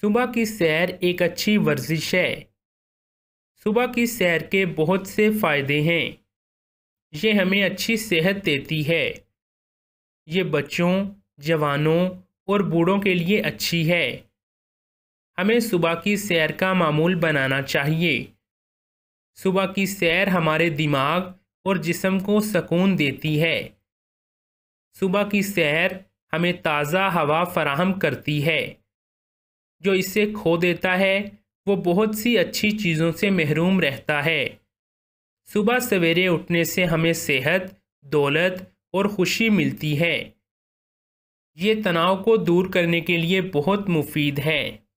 सुबह की सैर एक अच्छी वर्जिश है सुबह की सैर के बहुत से फ़ायदे हैं ये हमें अच्छी सेहत देती है ये बच्चों जवानों और बूढ़ों के लिए अच्छी है हमें सुबह की सैर का मामूल बनाना चाहिए सुबह की सैर हमारे दिमाग और जिसम को सकून देती है सुबह की सैर हमें ताज़ा हवा फराहम करती है जो इसे खो देता है वो बहुत सी अच्छी चीज़ों से महरूम रहता है सुबह सवेरे उठने से हमें सेहत दौलत और खुशी मिलती है ये तनाव को दूर करने के लिए बहुत मुफीद है